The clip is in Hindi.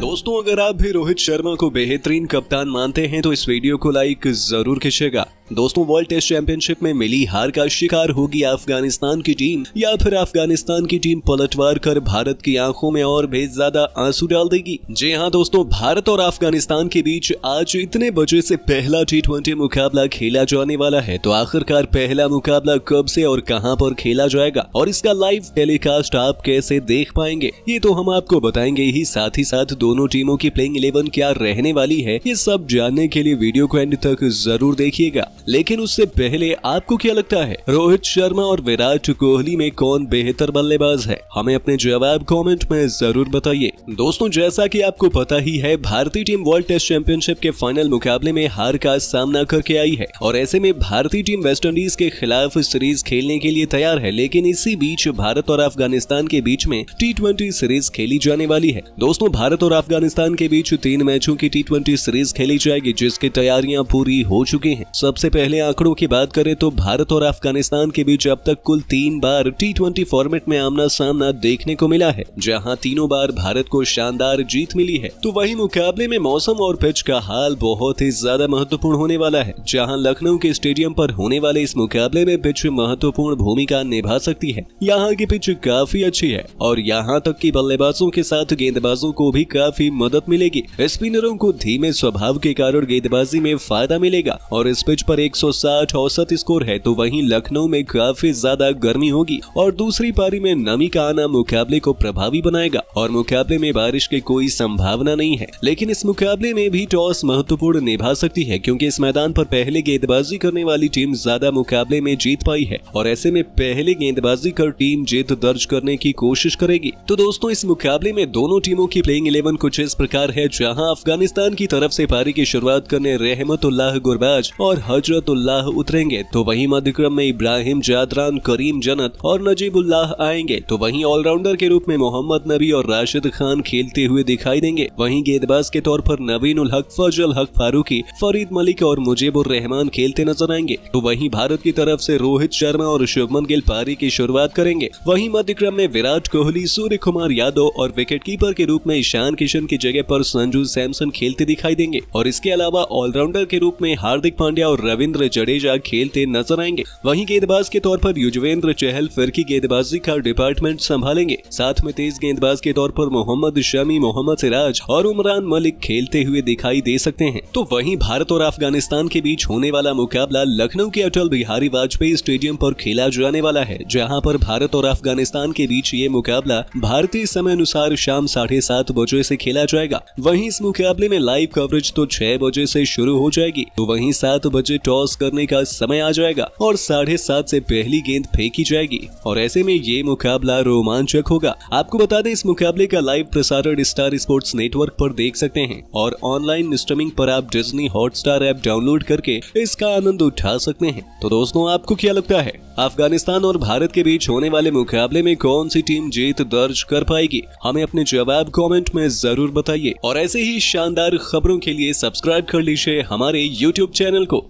दोस्तों अगर आप भी रोहित शर्मा को बेहतरीन कप्तान मानते हैं तो इस वीडियो को लाइक जरूर कीजिएगा दोस्तों वर्ल्ड टेस्ट चैंपियनशिप में मिली हार का शिकार होगी अफगानिस्तान की टीम या फिर अफगानिस्तान की टीम पलटवार कर भारत की आंखों में और भी ज्यादा आंसू डाल देगी जी हाँ दोस्तों भारत और अफगानिस्तान के बीच आज इतने बजे से पहला टी मुकाबला खेला जाने वाला है तो आखिरकार पहला मुकाबला कब से और कहाँ पर खेला जाएगा और इसका लाइव टेलीकास्ट आप कैसे देख पाएंगे ये तो हम आपको बताएंगे ही साथ ही साथ दोनों टीमों की प्लेइंग इलेवन क्या रहने वाली है ये सब जानने के लिए वीडियो को एंड तक जरूर देखिएगा लेकिन उससे पहले आपको क्या लगता है रोहित शर्मा और विराट कोहली में कौन बेहतर बल्लेबाज है हमें अपने जवाब कमेंट में जरूर बताइए दोस्तों जैसा कि आपको पता ही है भारतीय टीम वर्ल्ड टेस्ट चैंपियनशिप के फाइनल मुकाबले में हार का सामना करके आई है और ऐसे में भारतीय टीम वेस्ट इंडीज के खिलाफ सीरीज खेलने के लिए तैयार है लेकिन इसी बीच भारत और अफगानिस्तान के बीच में टी सीरीज खेली जाने वाली है दोस्तों भारत और अफगानिस्तान के बीच तीन मैचों की टी सीरीज खेली जाएगी जिसकी तैयारियां पूरी हो चुकी है सबसे सबसे पहले आंकड़ों की बात करें तो भारत और अफगानिस्तान के बीच अब तक कुल तीन बार टी फॉर्मेट में आमना सामना देखने को मिला है जहां तीनों बार भारत को शानदार जीत मिली है तो वही मुकाबले में मौसम और पिच का हाल बहुत ही ज्यादा महत्वपूर्ण होने वाला है जहाँ लखनऊ के स्टेडियम आरोप होने वाले इस मुकाबले में पिच महत्वपूर्ण भूमिका निभा सकती है यहाँ की पिच काफी अच्छी है और यहाँ तक की बल्लेबाजों के साथ गेंदबाजों को भी काफी मदद मिलेगी स्पिनरों को धीमे स्वभाव के कारण गेंदबाजी में फायदा मिलेगा और इस पिच पर पर 160 औसत स्कोर है तो वहीं लखनऊ में काफी ज्यादा गर्मी होगी और दूसरी पारी में नमी का आना मुकाबले को प्रभावी बनाएगा और मुकाबले में बारिश की कोई संभावना नहीं है लेकिन इस मुकाबले में भी टॉस महत्वपूर्ण निभा सकती है क्यूँकी इस मैदान पर पहले गेंदबाजी करने वाली टीम ज्यादा मुकाबले में जीत पाई है और ऐसे में पहले गेंदबाजी कर टीम जीत दर्ज करने की कोशिश करेगी तो दोस्तों इस मुकाबले में दोनों टीमों की प्लेइंग इलेवन कुछ इस प्रकार है जहां अफगानिस्तान की तरफ से पारी की शुरुआत करने रहमतुल्लाह गुरबाज और हज हजरतुल्लाह उतरेंगे तो वही मध्यक्रम में इब्राहिम जादरान करीम जनत और नजीबुल्लाह आएंगे तो वही ऑलराउंडर के रूप में मोहम्मद नबी और राशिद खान खेलते हुए दिखाई देंगे वही गेंदबाज के तौर पर नवीन उल हक फजल हक फारूकी फरीद मलिक और मुजीबुर रहमान खेलते नजर आएंगे तो वही भारत की तरफ ऐसी रोहित शर्मा और शुभमन गिल पारी की शुरुआत करेंगे वही मध्यक्रम में विराट कोहली सूर्य कुमार यादव और विकेट के रूप में ईशान किशन की जगह पर संजू सैमसन खेलते दिखाई देंगे और इसके अलावा ऑलराउंडर के रूप में हार्दिक पांड्या और रविंद्र जडेजा खेलते नजर आएंगे वहीं गेंदबाज के तौर पर युजवेंद्र चहल फिरकी गेंदबाजी का डिपार्टमेंट संभालेंगे साथ में तेज गेंदबाज के तौर पर मोहम्मद शमी मोहम्मद सिराज और उमरान मलिक खेलते हुए दिखाई दे सकते हैं तो वहीं भारत और अफगानिस्तान के बीच होने वाला मुकाबला लखनऊ के अटल बिहारी वाजपेयी स्टेडियम पर खेला जाने वाला है जहाँ पर भारत और अफगानिस्तान के बीच ये मुकाबला भारतीय समय अनुसार शाम साढ़े सात बजे से खेला जाएगा वहीं इस मुकाबले में लाइव कवरेज तो छह बजे से शुरू हो जाएगी तो वहीं सात बजे टॉस करने का समय आ जाएगा और साढ़े सात ऐसी पहली गेंद फेंकी जाएगी और ऐसे में ये मुकाबला रोमांचक होगा आपको बता दें इस मुकाबले का लाइव प्रसारण स्टार स्पोर्ट्स नेटवर्क पर देख सकते हैं और ऑनलाइन स्ट्रीमिंग पर आप हॉट हॉटस्टार ऐप डाउनलोड करके इसका आनंद उठा सकते हैं तो दोस्तों आपको क्या लगता है अफगानिस्तान और भारत के बीच होने वाले मुकाबले में कौन सी टीम जीत दर्ज कर पाएगी हमें अपने जवाब कमेंट में जरूर बताइए और ऐसे ही शानदार खबरों के लिए सब्सक्राइब कर लीजिए हमारे यूट्यूब चैनल को